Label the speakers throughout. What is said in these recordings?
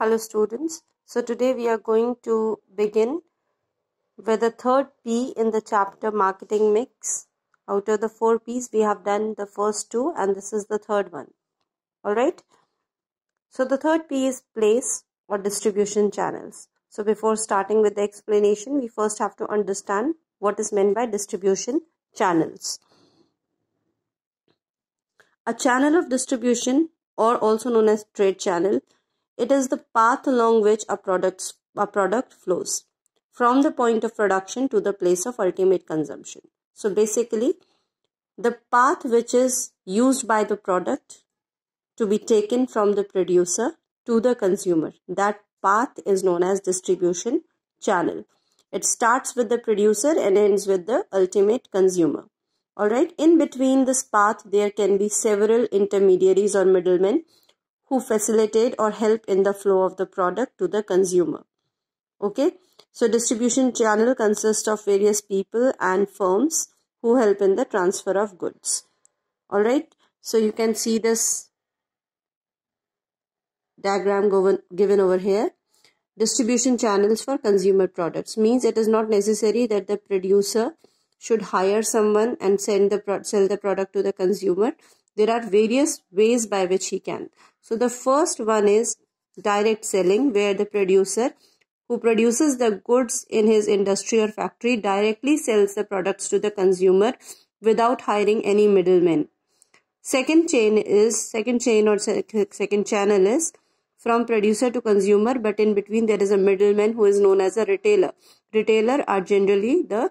Speaker 1: Hello students, so today we are going to begin with the third P in the chapter marketing mix. Out of the four P's we have done the first two and this is the third one. Alright, so the third P is place or distribution channels. So before starting with the explanation, we first have to understand what is meant by distribution channels. A channel of distribution or also known as trade channel it is the path along which a, products, a product flows from the point of production to the place of ultimate consumption. So basically, the path which is used by the product to be taken from the producer to the consumer. That path is known as distribution channel. It starts with the producer and ends with the ultimate consumer. Alright, in between this path, there can be several intermediaries or middlemen who facilitate or help in the flow of the product to the consumer. Okay, so distribution channel consists of various people and firms who help in the transfer of goods. Alright, so you can see this diagram given over here. Distribution channels for consumer products means it is not necessary that the producer should hire someone and send the sell the product to the consumer there are various ways by which he can so the first one is direct selling where the producer who produces the goods in his industry or factory directly sells the products to the consumer without hiring any middlemen second chain is second chain or second channel is from producer to consumer but in between there is a middleman who is known as a retailer retailer are generally the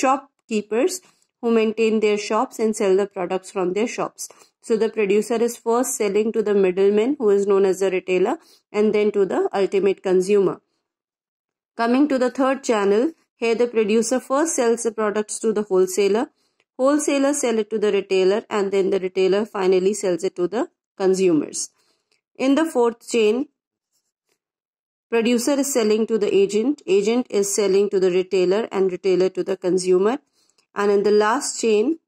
Speaker 1: shopkeepers who maintain their shops and sell the products from their shops so the producer is first selling to the middleman who is known as the retailer and then to the ultimate consumer. Coming to the third channel, here the producer first sells the products to the wholesaler. Wholesaler sell it to the retailer and then the retailer finally sells it to the consumers. In the fourth chain, producer is selling to the agent, agent is selling to the retailer and retailer to the consumer. And in the last chain,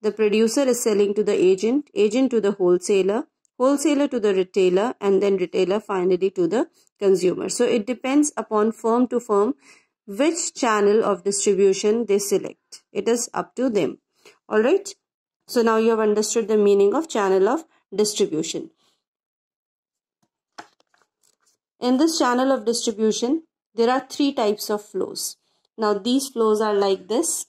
Speaker 1: the producer is selling to the agent, agent to the wholesaler, wholesaler to the retailer, and then retailer finally to the consumer. So it depends upon firm to firm which channel of distribution they select. It is up to them. Alright. So now you have understood the meaning of channel of distribution. In this channel of distribution, there are three types of flows. Now these flows are like this.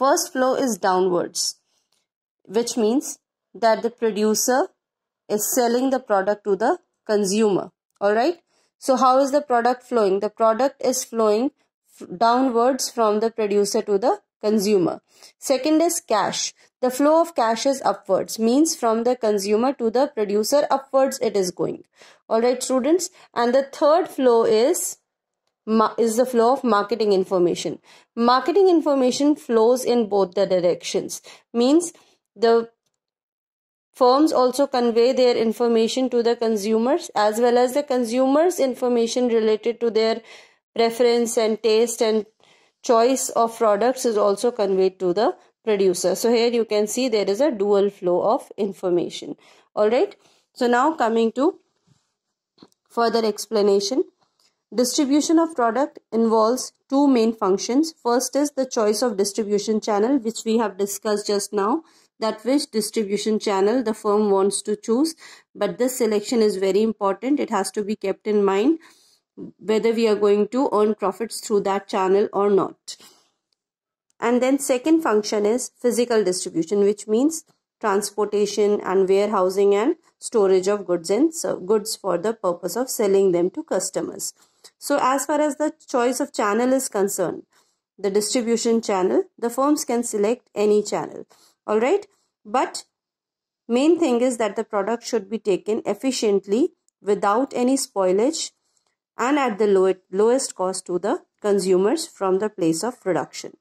Speaker 1: First flow is downwards, which means that the producer is selling the product to the consumer. Alright. So how is the product flowing? The product is flowing downwards from the producer to the consumer. Second is cash. The flow of cash is upwards, means from the consumer to the producer upwards it is going. Alright students. And the third flow is is the flow of marketing information. Marketing information flows in both the directions, means the firms also convey their information to the consumers as well as the consumers information related to their preference and taste and choice of products is also conveyed to the producer so here you can see there is a dual flow of information all right so now coming to further explanation Distribution of product involves two main functions. First is the choice of distribution channel, which we have discussed just now, that which distribution channel the firm wants to choose. But this selection is very important. It has to be kept in mind whether we are going to earn profits through that channel or not. And then second function is physical distribution, which means transportation and warehousing and storage of goods and so goods for the purpose of selling them to customers. So, as far as the choice of channel is concerned, the distribution channel, the firms can select any channel. Alright, but main thing is that the product should be taken efficiently without any spoilage and at the lowest cost to the consumers from the place of production.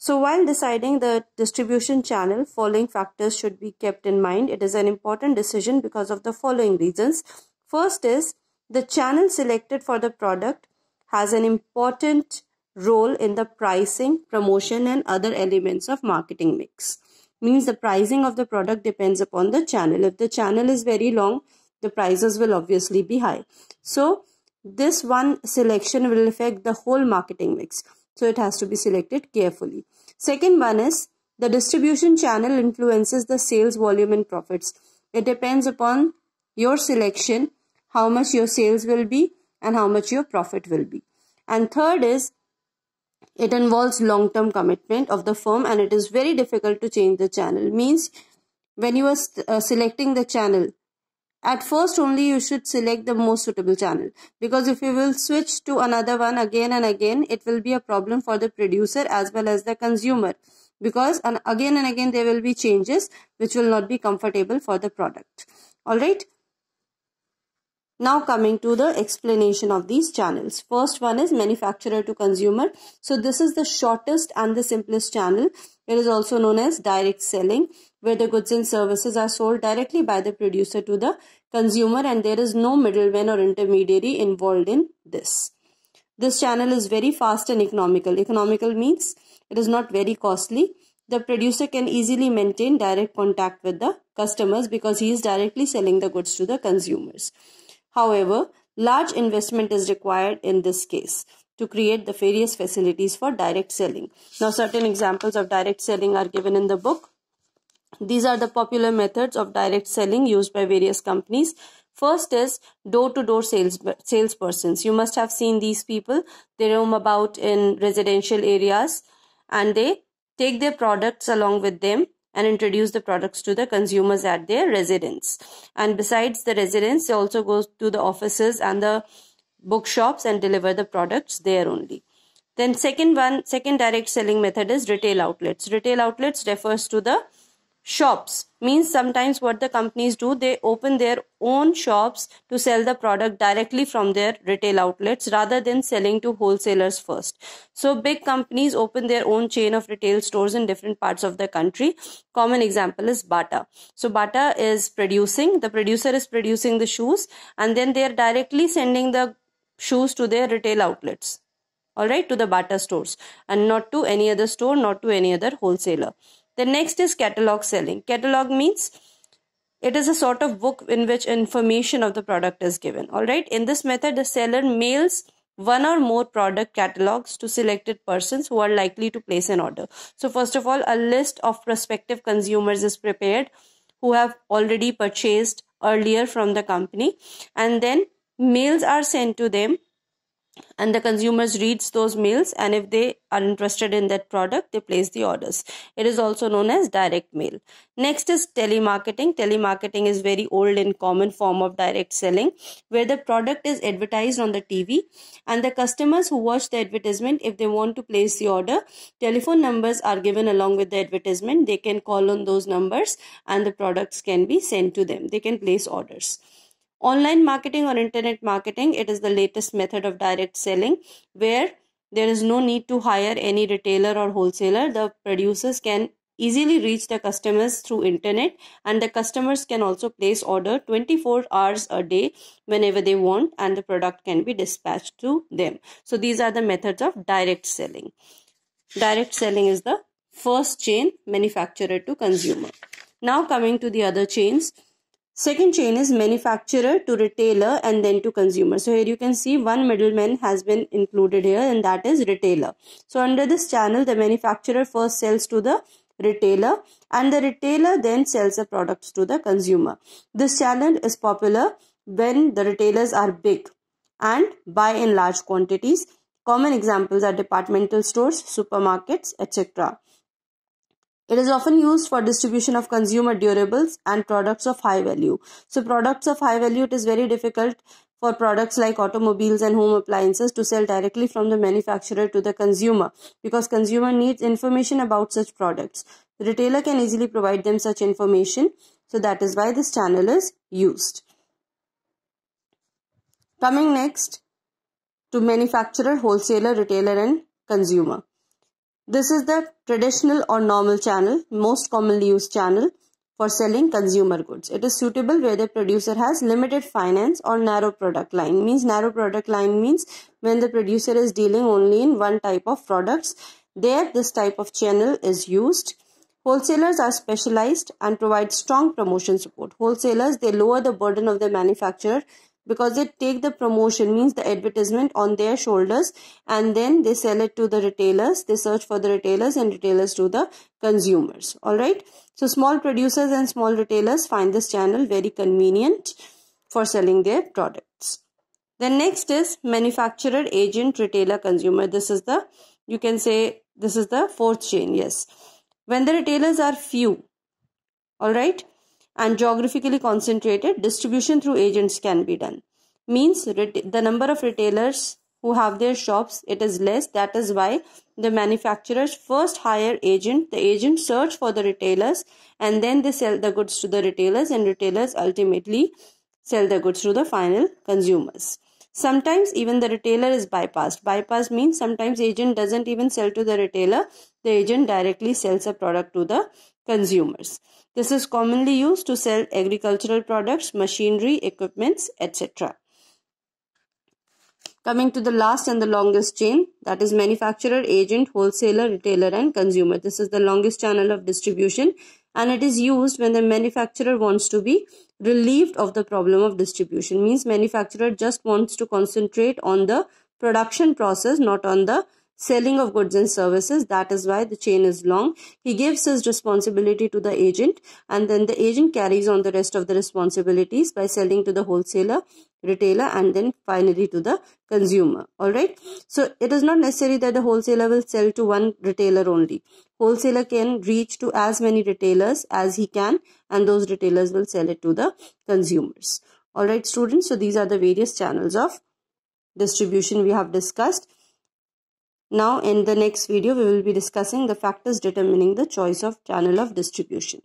Speaker 1: So while deciding the distribution channel, following factors should be kept in mind. It is an important decision because of the following reasons. First is the channel selected for the product has an important role in the pricing, promotion, and other elements of marketing mix. Means the pricing of the product depends upon the channel. If the channel is very long, the prices will obviously be high. So, this one selection will affect the whole marketing mix. So, it has to be selected carefully. Second one is the distribution channel influences the sales volume and profits. It depends upon your selection how much your sales will be and how much your profit will be. And third is it involves long term commitment of the firm and it is very difficult to change the channel. Means when you are uh, selecting the channel, at first only you should select the most suitable channel because if you will switch to another one again and again it will be a problem for the producer as well as the consumer because and again and again there will be changes which will not be comfortable for the product all right now coming to the explanation of these channels. First one is manufacturer to consumer. So this is the shortest and the simplest channel. It is also known as direct selling where the goods and services are sold directly by the producer to the consumer and there is no middleman or intermediary involved in this. This channel is very fast and economical. Economical means it is not very costly. The producer can easily maintain direct contact with the customers because he is directly selling the goods to the consumers. However, large investment is required in this case to create the various facilities for direct selling. Now, certain examples of direct selling are given in the book. These are the popular methods of direct selling used by various companies. First is door-to-door sales salespersons. You must have seen these people. They roam about in residential areas and they take their products along with them and introduce the products to the consumers at their residence. And besides the residence, they also go to the offices and the bookshops and deliver the products there only. Then second one, second direct selling method is retail outlets. Retail outlets refers to the shops means sometimes what the companies do they open their own shops to sell the product directly from their retail outlets rather than selling to wholesalers first so big companies open their own chain of retail stores in different parts of the country common example is bata so bata is producing the producer is producing the shoes and then they are directly sending the shoes to their retail outlets all right to the bata stores and not to any other store not to any other wholesaler the next is catalog selling. Catalog means it is a sort of book in which information of the product is given. All right. In this method, the seller mails one or more product catalogs to selected persons who are likely to place an order. So, first of all, a list of prospective consumers is prepared who have already purchased earlier from the company, and then mails are sent to them and the consumers reads those mails and if they are interested in that product they place the orders it is also known as direct mail next is telemarketing telemarketing is very old and common form of direct selling where the product is advertised on the tv and the customers who watch the advertisement if they want to place the order telephone numbers are given along with the advertisement they can call on those numbers and the products can be sent to them they can place orders Online marketing or internet marketing, it is the latest method of direct selling where there is no need to hire any retailer or wholesaler. The producers can easily reach the customers through internet and the customers can also place order 24 hours a day whenever they want and the product can be dispatched to them so these are the methods of direct selling direct selling is the first chain manufacturer to consumer now coming to the other chains Second chain is manufacturer to retailer and then to consumer. So here you can see one middleman has been included here and that is retailer. So under this channel the manufacturer first sells to the retailer and the retailer then sells the products to the consumer. This channel is popular when the retailers are big and buy in large quantities. Common examples are departmental stores, supermarkets, etc. It is often used for distribution of consumer durables and products of high value. So, products of high value, it is very difficult for products like automobiles and home appliances to sell directly from the manufacturer to the consumer because consumer needs information about such products. The retailer can easily provide them such information. So that is why this channel is used. Coming next to manufacturer, wholesaler, retailer and consumer. This is the traditional or normal channel, most commonly used channel for selling consumer goods. It is suitable where the producer has limited finance or narrow product line. Means narrow product line means when the producer is dealing only in one type of products. There this type of channel is used. Wholesalers are specialized and provide strong promotion support. Wholesalers, they lower the burden of the manufacturer because they take the promotion means the advertisement on their shoulders and then they sell it to the retailers they search for the retailers and retailers to the consumers all right so small producers and small retailers find this channel very convenient for selling their products the next is manufacturer agent retailer consumer this is the you can say this is the fourth chain yes when the retailers are few all right and geographically concentrated distribution through agents can be done means the number of retailers who have their shops it is less that is why the manufacturers first hire agent the agent search for the retailers and then they sell the goods to the retailers and retailers ultimately sell the goods to the final consumers sometimes even the retailer is bypassed bypass means sometimes agent doesn't even sell to the retailer the agent directly sells a product to the consumers this is commonly used to sell agricultural products, machinery, equipments, etc. Coming to the last and the longest chain, that is manufacturer, agent, wholesaler, retailer, and consumer. This is the longest channel of distribution and it is used when the manufacturer wants to be relieved of the problem of distribution. Means manufacturer just wants to concentrate on the production process, not on the selling of goods and services. That is why the chain is long. He gives his responsibility to the agent and then the agent carries on the rest of the responsibilities by selling to the wholesaler, retailer and then finally to the consumer. Alright. So it is not necessary that the wholesaler will sell to one retailer only. Wholesaler can reach to as many retailers as he can and those retailers will sell it to the consumers. Alright students, so these are the various channels of distribution we have discussed. Now in the next video we will be discussing the factors determining the choice of channel of distribution.